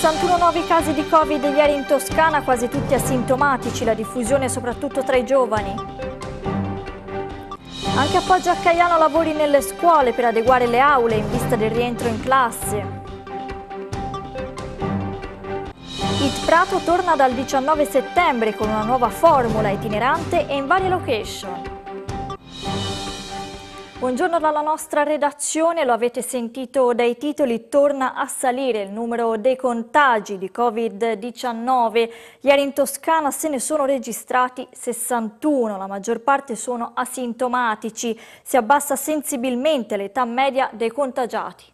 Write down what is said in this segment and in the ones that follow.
61 nuovi casi di Covid ieri in Toscana, quasi tutti asintomatici, la diffusione soprattutto tra i giovani. Anche a Poggio a Caiano lavori nelle scuole per adeguare le aule in vista del rientro in classe. Il Prato torna dal 19 settembre con una nuova formula itinerante e in varie location. Buongiorno dalla nostra redazione, lo avete sentito dai titoli, torna a salire il numero dei contagi di Covid-19. Ieri in Toscana se ne sono registrati 61, la maggior parte sono asintomatici, si abbassa sensibilmente l'età media dei contagiati.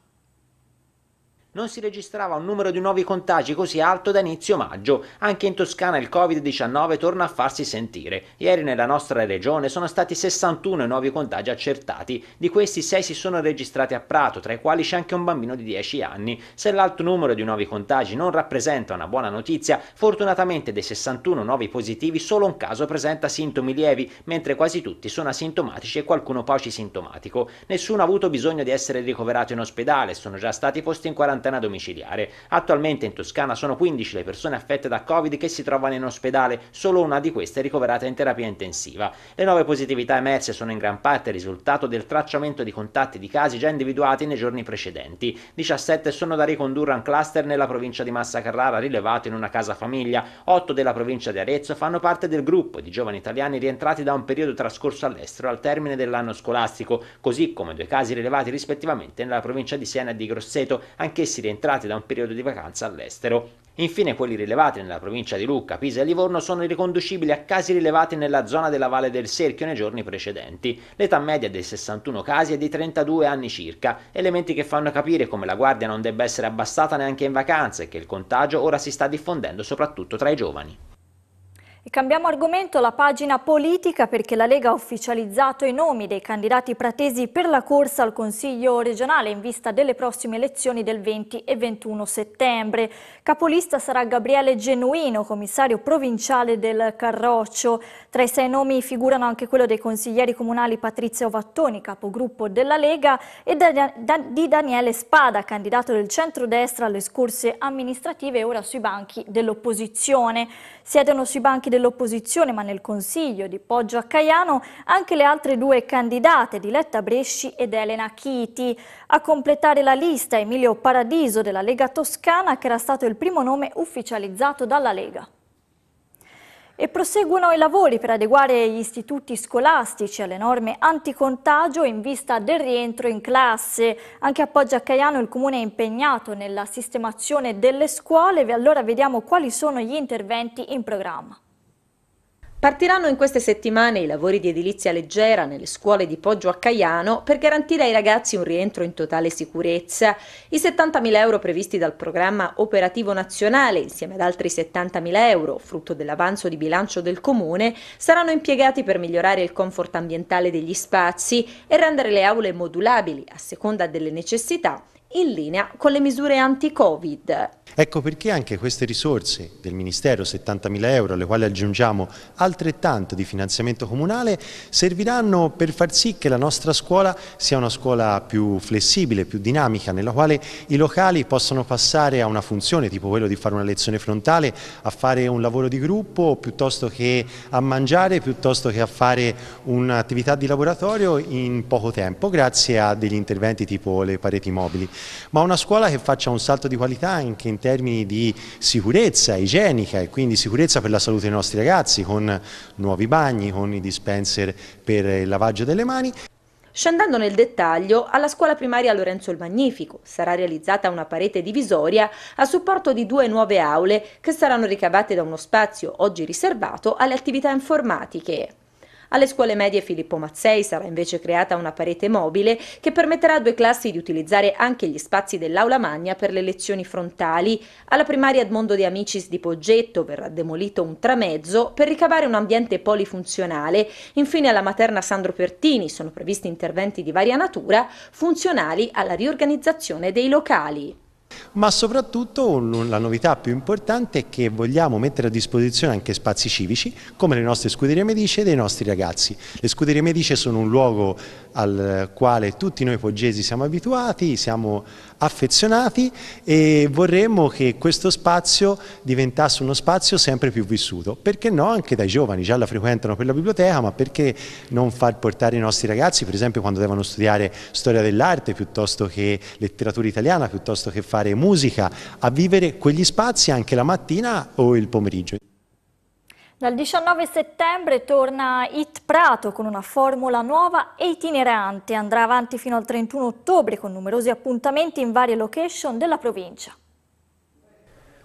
Non si registrava un numero di nuovi contagi così alto da inizio maggio. Anche in Toscana il Covid-19 torna a farsi sentire. Ieri nella nostra regione sono stati 61 nuovi contagi accertati. Di questi 6 si sono registrati a Prato, tra i quali c'è anche un bambino di 10 anni. Se l'alto numero di nuovi contagi non rappresenta una buona notizia, fortunatamente dei 61 nuovi positivi solo un caso presenta sintomi lievi, mentre quasi tutti sono asintomatici e qualcuno pauci sintomatico. Nessuno ha avuto bisogno di essere ricoverato in ospedale, sono già stati posti in quarantena quarantena domiciliare. Attualmente in Toscana sono 15 le persone affette da Covid che si trovano in ospedale, solo una di queste è ricoverata in terapia intensiva. Le nuove positività emerse sono in gran parte il risultato del tracciamento di contatti di casi già individuati nei giorni precedenti. 17 sono da ricondurre a un cluster nella provincia di Massa Carrara rilevato in una casa famiglia, 8 della provincia di Arezzo fanno parte del gruppo di giovani italiani rientrati da un periodo trascorso all'estero al termine dell'anno scolastico, così come due casi rilevati rispettivamente nella provincia di Siena e di Grosseto, anch'essi stessi rientrati da un periodo di vacanza all'estero. Infine quelli rilevati nella provincia di Lucca, Pisa e Livorno sono riconducibili a casi rilevati nella zona della Valle del Serchio nei giorni precedenti. L'età media dei 61 casi è di 32 anni circa, elementi che fanno capire come la guardia non debba essere abbassata neanche in vacanza e che il contagio ora si sta diffondendo soprattutto tra i giovani. E cambiamo argomento, la pagina politica, perché la Lega ha ufficializzato i nomi dei candidati pratesi per la corsa al Consiglio regionale in vista delle prossime elezioni del 20 e 21 settembre. Capolista sarà Gabriele Genuino, commissario provinciale del Carroccio. Tra i sei nomi figurano anche quello dei consiglieri comunali Patrizia Ovattoni, capogruppo della Lega, e di Daniele Spada, candidato del centrodestra alle scorse amministrative e ora sui banchi dell'opposizione. Siedono sui banchi dell'opposizione ma nel Consiglio di Poggio a Caiano anche le altre due candidate di Letta Bresci ed Elena Chiti. A completare la lista Emilio Paradiso della Lega Toscana che era stato il primo nome ufficializzato dalla Lega. E proseguono i lavori per adeguare gli istituti scolastici alle norme anticontagio in vista del rientro in classe. Anche a Poggio a Caiano il Comune è impegnato nella sistemazione delle scuole. e Allora vediamo quali sono gli interventi in programma. Partiranno in queste settimane i lavori di edilizia leggera nelle scuole di Poggio a Caiano per garantire ai ragazzi un rientro in totale sicurezza. I 70.000 euro previsti dal programma operativo nazionale, insieme ad altri 70.000 euro, frutto dell'avanzo di bilancio del comune, saranno impiegati per migliorare il comfort ambientale degli spazi e rendere le aule modulabili a seconda delle necessità in linea con le misure anti-Covid. Ecco perché anche queste risorse del Ministero, 70.000 euro, alle quali aggiungiamo altrettanto di finanziamento comunale, serviranno per far sì che la nostra scuola sia una scuola più flessibile, più dinamica, nella quale i locali possono passare a una funzione, tipo quello di fare una lezione frontale, a fare un lavoro di gruppo, piuttosto che a mangiare, piuttosto che a fare un'attività di laboratorio in poco tempo, grazie a degli interventi tipo le pareti mobili ma una scuola che faccia un salto di qualità anche in termini di sicurezza igienica e quindi sicurezza per la salute dei nostri ragazzi con nuovi bagni, con i dispenser per il lavaggio delle mani. Scendendo nel dettaglio, alla scuola primaria Lorenzo il Magnifico sarà realizzata una parete divisoria a supporto di due nuove aule che saranno ricavate da uno spazio oggi riservato alle attività informatiche. Alle scuole medie Filippo Mazzei sarà invece creata una parete mobile che permetterà a due classi di utilizzare anche gli spazi dell'aula magna per le lezioni frontali. Alla primaria Edmondo De Amicis di Poggetto verrà demolito un tramezzo per ricavare un ambiente polifunzionale. Infine alla materna Sandro Pertini sono previsti interventi di varia natura funzionali alla riorganizzazione dei locali ma soprattutto la novità più importante è che vogliamo mettere a disposizione anche spazi civici come le nostre scuderie medice e dei nostri ragazzi. Le scuderie medice sono un luogo al quale tutti noi poggesi siamo abituati, siamo affezionati e vorremmo che questo spazio diventasse uno spazio sempre più vissuto, perché no anche dai giovani, già la frequentano per la biblioteca, ma perché non far portare i nostri ragazzi, per esempio quando devono studiare storia dell'arte piuttosto che letteratura italiana, piuttosto che fare fare musica, a vivere quegli spazi anche la mattina o il pomeriggio. Dal 19 settembre torna It Prato con una formula nuova e itinerante. Andrà avanti fino al 31 ottobre con numerosi appuntamenti in varie location della provincia.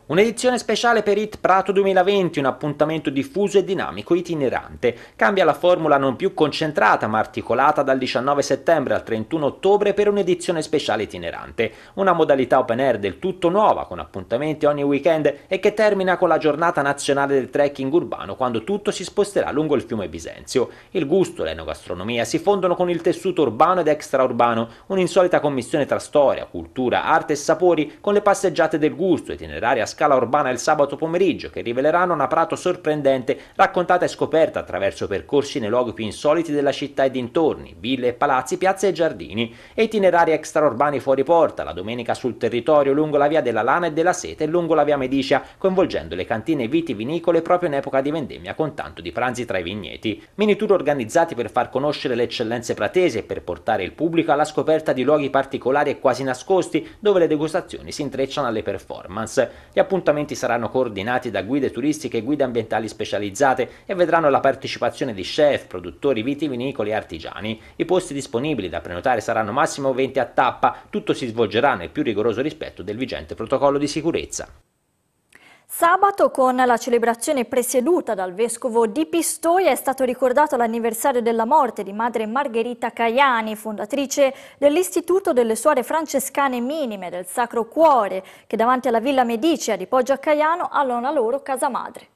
Un'edizione speciale per Hit Prato 2020, un appuntamento diffuso e dinamico itinerante. Cambia la formula non più concentrata ma articolata dal 19 settembre al 31 ottobre per un'edizione speciale itinerante. Una modalità open air del tutto nuova, con appuntamenti ogni weekend e che termina con la giornata nazionale del trekking urbano quando tutto si sposterà lungo il fiume Bisenzio. Il gusto, e l'enogastronomia si fondono con il tessuto urbano ed extraurbano, un'insolita commissione tra storia, cultura, arte e sapori con le passeggiate del gusto, itinerari a scala urbana il sabato pomeriggio che riveleranno una Prato sorprendente raccontata e scoperta attraverso percorsi nei luoghi più insoliti della città e dintorni, ville e palazzi, piazze e giardini, e itinerari extraurbani fuori porta, la domenica sul territorio lungo la via della lana e della seta e lungo la via Medicia, coinvolgendo le cantine vitivinicole proprio in epoca di vendemmia con tanto di pranzi tra i vigneti. Mini tour organizzati per far conoscere le eccellenze pratese e per portare il pubblico alla scoperta di luoghi particolari e quasi nascosti dove le degustazioni si intrecciano alle performance. Gli appuntamenti saranno coordinati da guide turistiche e guide ambientali specializzate e vedranno la partecipazione di chef, produttori vitivinicoli e artigiani. I posti disponibili da prenotare saranno massimo 20 a tappa, tutto si svolgerà nel più rigoroso rispetto del vigente protocollo di sicurezza. Sabato, con la celebrazione presieduta dal vescovo di Pistoia, è stato ricordato l'anniversario della morte di madre Margherita Caiani, fondatrice dell'Istituto delle Suore Francescane Minime del Sacro Cuore, che davanti alla Villa Medicia di Poggio a Caiano ha la loro casa madre.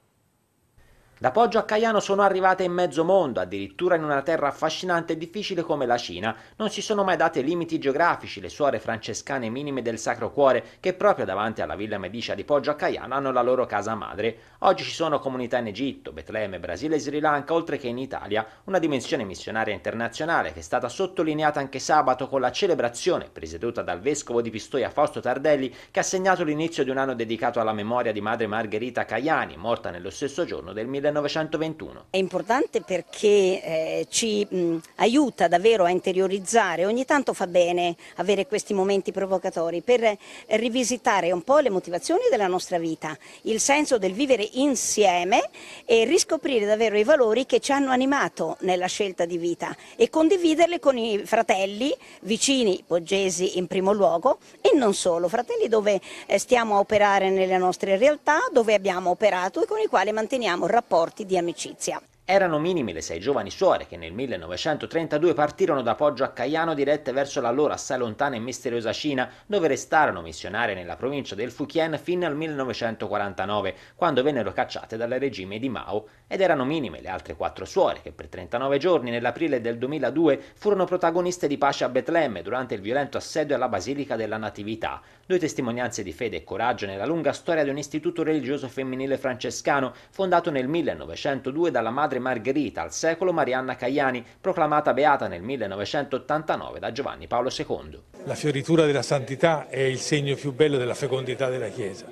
Da Poggio a Caiano sono arrivate in mezzo mondo, addirittura in una terra affascinante e difficile come la Cina. Non si sono mai date limiti geografici le suore francescane minime del Sacro Cuore che proprio davanti alla villa medicea di Poggio a Caiano hanno la loro casa madre. Oggi ci sono comunità in Egitto, Betlemme, Brasile e Sri Lanka, oltre che in Italia, una dimensione missionaria internazionale che è stata sottolineata anche sabato con la celebrazione presieduta dal vescovo di Pistoia Fausto Tardelli che ha segnato l'inizio di un anno dedicato alla memoria di madre Margherita Caiani, morta nello stesso giorno del 1900. 1921. È importante perché eh, ci mh, aiuta davvero a interiorizzare, ogni tanto fa bene avere questi momenti provocatori per eh, rivisitare un po' le motivazioni della nostra vita, il senso del vivere insieme e riscoprire davvero i valori che ci hanno animato nella scelta di vita e condividerle con i fratelli vicini, poggesi in primo luogo e non solo, fratelli dove eh, stiamo a operare nelle nostre realtà, dove abbiamo operato e con i quali manteniamo rapporti rapporti di amicizia. Erano minimi le sei giovani suore che nel 1932 partirono da Poggio a Caiano dirette verso l'allora assai lontana e misteriosa Cina, dove restarono missionarie nella provincia del Fujian fino al 1949, quando vennero cacciate dal regime di Mao, ed erano minime le altre quattro suore che per 39 giorni nell'aprile del 2002 furono protagoniste di pace a Betlemme durante il violento assedio alla Basilica della Natività, due testimonianze di fede e coraggio nella lunga storia di un istituto religioso femminile francescano fondato nel 1902 dalla madre Margherita al secolo Marianna Cagliani, proclamata beata nel 1989 da Giovanni Paolo II. La fioritura della santità è il segno più bello della fecondità della Chiesa.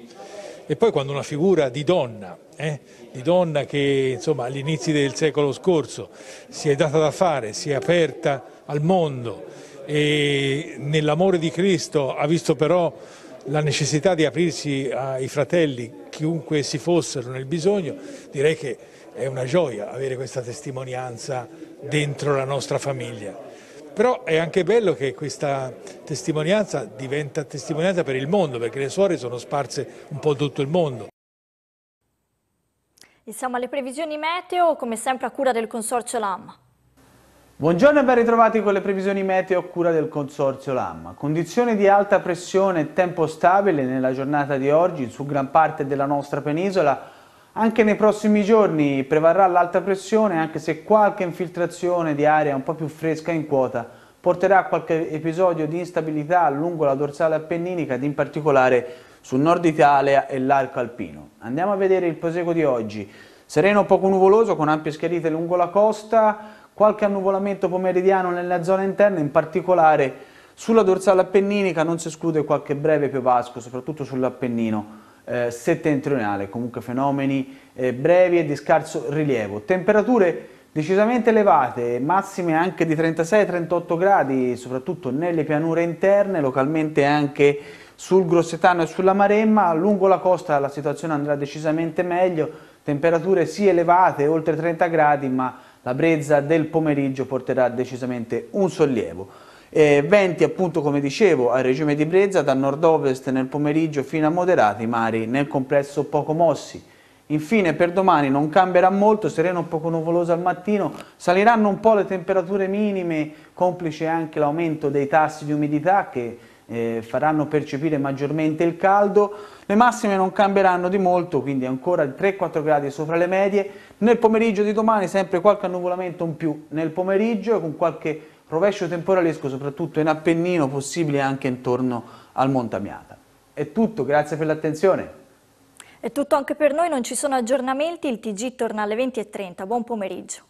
E poi quando una figura di donna, eh, di donna che insomma, agli inizi del secolo scorso si è data da fare, si è aperta al mondo e nell'amore di Cristo ha visto però la necessità di aprirsi ai fratelli, chiunque si fossero nel bisogno, direi che è una gioia avere questa testimonianza dentro la nostra famiglia. Però è anche bello che questa testimonianza diventa testimonianza per il mondo, perché le suore sono sparse un po' tutto il mondo. Insomma, le previsioni meteo, come sempre, a cura del Consorzio LAM. Buongiorno e ben ritrovati con le previsioni meteo a cura del Consorzio LAM. Condizioni di alta pressione e tempo stabile nella giornata di oggi su gran parte della nostra penisola anche nei prossimi giorni prevarrà l'alta pressione anche se qualche infiltrazione di aria un po' più fresca in quota porterà a qualche episodio di instabilità lungo la dorsale appenninica ed in particolare sul nord Italia e l'arco alpino. Andiamo a vedere il proseguo di oggi. Sereno poco nuvoloso con ampie schiarite lungo la costa, qualche annuvolamento pomeridiano nella zona interna, in particolare sulla dorsale appenninica non si esclude qualche breve piovasco, soprattutto sull'Appennino eh, settentrionale, comunque fenomeni eh, brevi e di scarso rilievo. Temperature decisamente elevate, massime anche di 36-38 gradi, soprattutto nelle pianure interne, localmente anche sul Grossetano e sulla Maremma, lungo la costa la situazione andrà decisamente meglio, temperature sì elevate, oltre 30 gradi, ma la brezza del pomeriggio porterà decisamente un sollievo. Eh, venti appunto come dicevo al regime di brezza da nord-ovest nel pomeriggio fino a moderati, mari nel complesso poco mossi. Infine per domani non cambierà molto, sereno un poco nuvoloso al mattino, saliranno un po' le temperature minime, complice anche l'aumento dei tassi di umidità che eh, faranno percepire maggiormente il caldo, le massime non cambieranno di molto, quindi ancora 3-4 gradi sopra le medie, nel pomeriggio di domani sempre qualche annuvolamento in più nel pomeriggio con qualche Rovescio temporalesco soprattutto in Appennino, possibile anche intorno al Montamiata. È tutto, grazie per l'attenzione. È tutto anche per noi, non ci sono aggiornamenti, il TG torna alle 20.30. Buon pomeriggio.